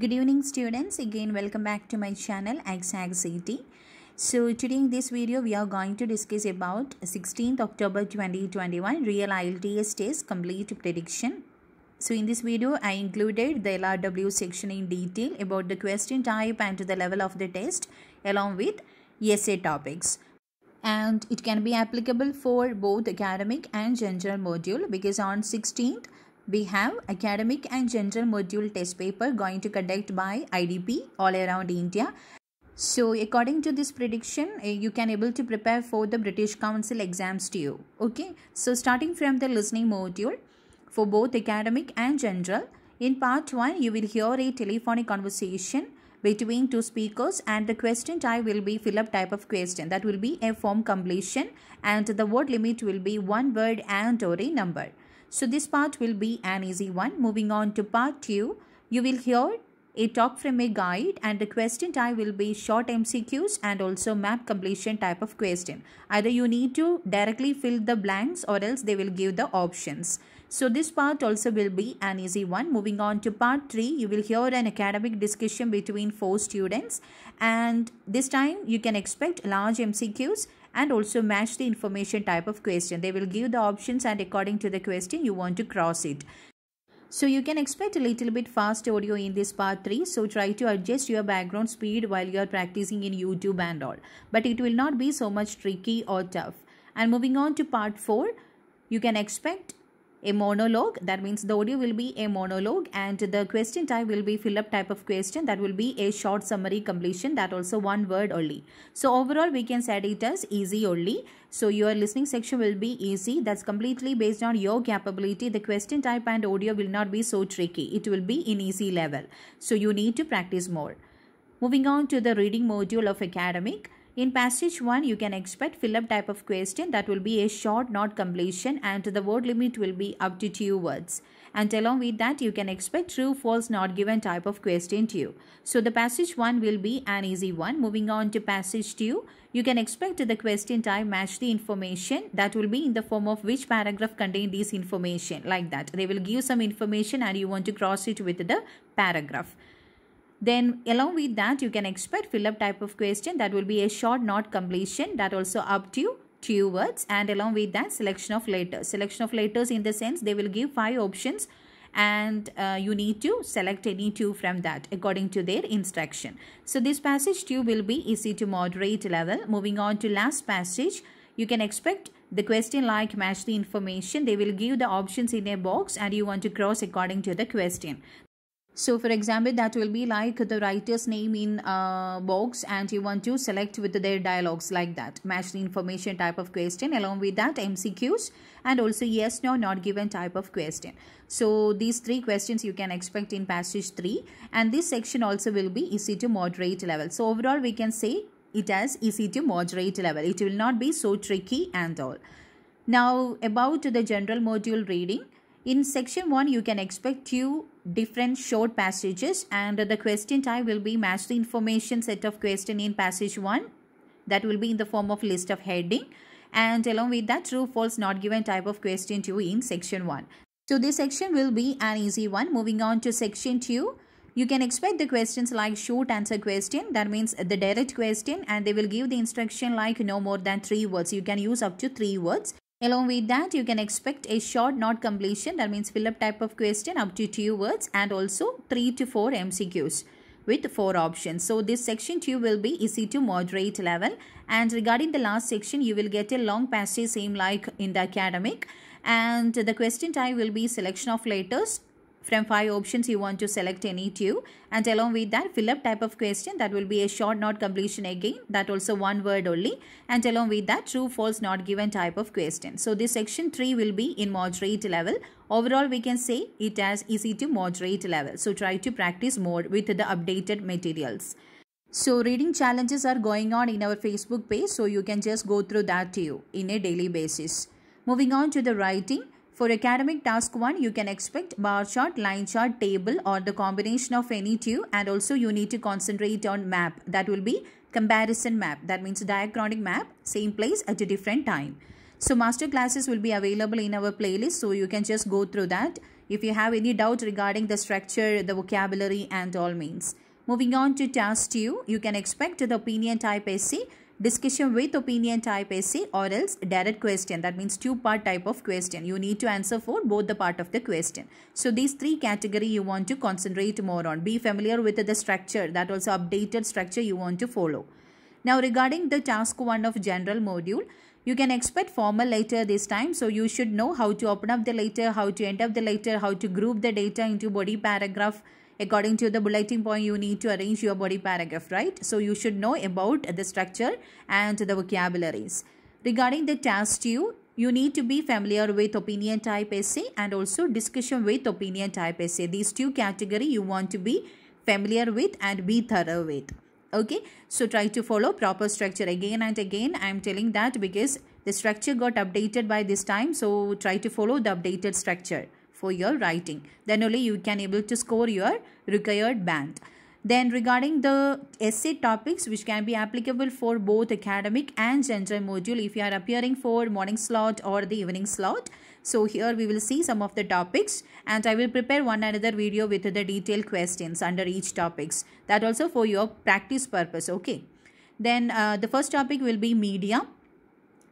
Good evening students, again welcome back to my channel AgSag So today in this video we are going to discuss about 16th October 2021 Real IELTS Test Complete Prediction. So in this video I included the LRW section in detail about the question type and the level of the test along with essay topics and it can be applicable for both academic and general module because on 16th we have academic and general module test paper going to conduct by IDP all around India. So according to this prediction, eh, you can able to prepare for the British Council exams to you. Okay. So starting from the listening module for both academic and general. In part 1, you will hear a telephonic conversation between two speakers and the question type will be fill up type of question that will be a form completion and the word limit will be one word and or a number so this part will be an easy one. Moving on to part 2, you will hear a talk from a guide and the question type will be short MCQs and also map completion type of question. Either you need to directly fill the blanks or else they will give the options. So this part also will be an easy one. Moving on to part 3, you will hear an academic discussion between four students and this time you can expect large MCQs and also match the information type of question. They will give the options and according to the question you want to cross it. So you can expect a little bit fast audio in this part 3. So try to adjust your background speed while you are practicing in YouTube and all. But it will not be so much tricky or tough. And moving on to part 4, you can expect a monologue that means the audio will be a monologue and the question type will be fill up type of question that will be a short summary completion that also one word only so overall we can set it as easy only so your listening section will be easy that's completely based on your capability the question type and audio will not be so tricky it will be in easy level so you need to practice more moving on to the reading module of academic in passage 1, you can expect fill-up type of question that will be a short not completion and the word limit will be up to two words. And along with that, you can expect true, false, not given type of question too. So the passage 1 will be an easy one. Moving on to passage 2, you can expect the question type match the information that will be in the form of which paragraph contain this information like that. They will give some information and you want to cross it with the paragraph. Then along with that, you can expect fill-up type of question that will be a short not completion that also up to two words and along with that selection of letters. Selection of letters in the sense they will give five options and uh, you need to select any two from that according to their instruction. So this passage 2 will be easy to moderate level. Moving on to last passage, you can expect the question like match the information. They will give the options in a box and you want to cross according to the question. So for example, that will be like the writer's name in a box and you want to select with their dialogues like that. Match the information type of question along with that MCQs and also yes, no, not given type of question. So these three questions you can expect in passage 3 and this section also will be easy to moderate level. So overall we can say it has easy to moderate level. It will not be so tricky and all. Now about the general module reading. In section 1, you can expect two different short passages and the question type will be match the information set of question in passage 1. That will be in the form of list of heading and along with that true false not given type of question 2 in section 1. So this section will be an easy one. Moving on to section 2. You can expect the questions like short answer question that means the direct question and they will give the instruction like no more than 3 words. You can use up to 3 words. Along with that, you can expect a short not completion, that means fill up type of question up to two words and also three to four MCQs with four options. So this section 2 will be easy to moderate level and regarding the last section you will get a long passage same like in the academic and the question type will be selection of letters from five options, you want to select any two. And along with that, fill up type of question. That will be a short not completion again. That also one word only. And along with that, true, false, not given type of question. So this section 3 will be in moderate level. Overall, we can say it as easy to moderate level. So try to practice more with the updated materials. So reading challenges are going on in our Facebook page so you can just go through that too in a daily basis. Moving on to the writing. For academic task 1, you can expect bar chart, line chart, table or the combination of any two and also you need to concentrate on map. That will be comparison map. That means diachronic map, same place at a different time. So master classes will be available in our playlist so you can just go through that if you have any doubt regarding the structure, the vocabulary and all means. Moving on to task 2, you can expect the opinion type essay discussion with opinion type essay or else direct question that means two part type of question you need to answer for both the part of the question so these three category you want to concentrate more on be familiar with the structure that also updated structure you want to follow now regarding the task 1 of general module you can expect formal later this time so you should know how to open up the later how to end up the later how to group the data into body paragraph According to the bulleting point, you need to arrange your body paragraph, right? So you should know about the structure and the vocabularies. Regarding the task two, you need to be familiar with opinion type essay and also discussion with opinion type essay. These two category you want to be familiar with and be thorough with. Okay, so try to follow proper structure again and again. I am telling that because the structure got updated by this time. So try to follow the updated structure for your writing. Then only you can able to score your required band. Then regarding the essay topics which can be applicable for both academic and general module if you are appearing for morning slot or the evening slot. So here we will see some of the topics and I will prepare one another video with the detailed questions under each topics. That also for your practice purpose. Okay. Then uh, the first topic will be media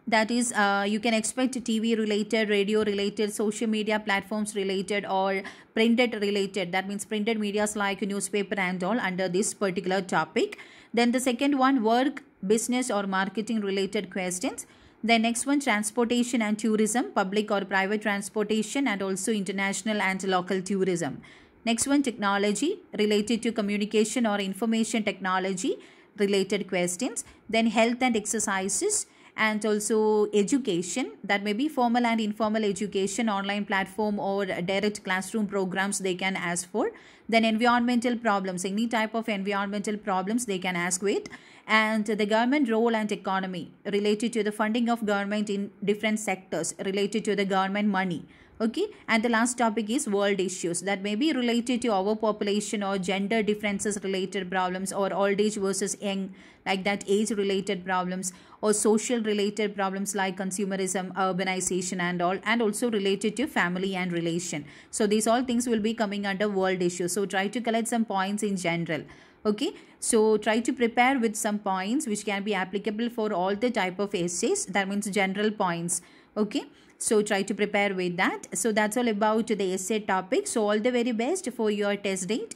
that is uh, you can expect tv related radio related social media platforms related or printed related that means printed medias like newspaper and all under this particular topic then the second one work business or marketing related questions the next one transportation and tourism public or private transportation and also international and local tourism next one technology related to communication or information technology related questions then health and exercises and also education that may be formal and informal education online platform or direct classroom programs they can ask for then environmental problems any type of environmental problems they can ask with and the government role and economy related to the funding of government in different sectors related to the government money okay and the last topic is world issues that may be related to overpopulation or gender differences related problems or old age versus young like that age related problems or social related problems like consumerism urbanization and all and also related to family and relation so these all things will be coming under world issues so try to collect some points in general okay so try to prepare with some points which can be applicable for all the type of essays that means general points okay so try to prepare with that so that's all about the essay topic so all the very best for your test date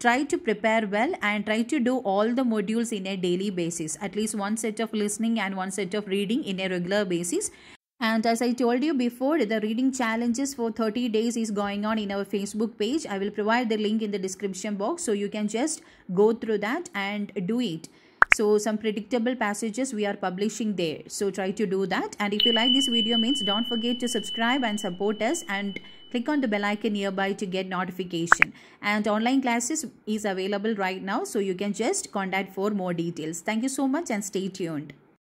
try to prepare well and try to do all the modules in a daily basis at least one set of listening and one set of reading in a regular basis and as I told you before, the reading challenges for 30 days is going on in our Facebook page. I will provide the link in the description box so you can just go through that and do it. So some predictable passages we are publishing there. So try to do that. And if you like this video means don't forget to subscribe and support us and click on the bell icon nearby to get notification. And online classes is available right now. So you can just contact for more details. Thank you so much and stay tuned.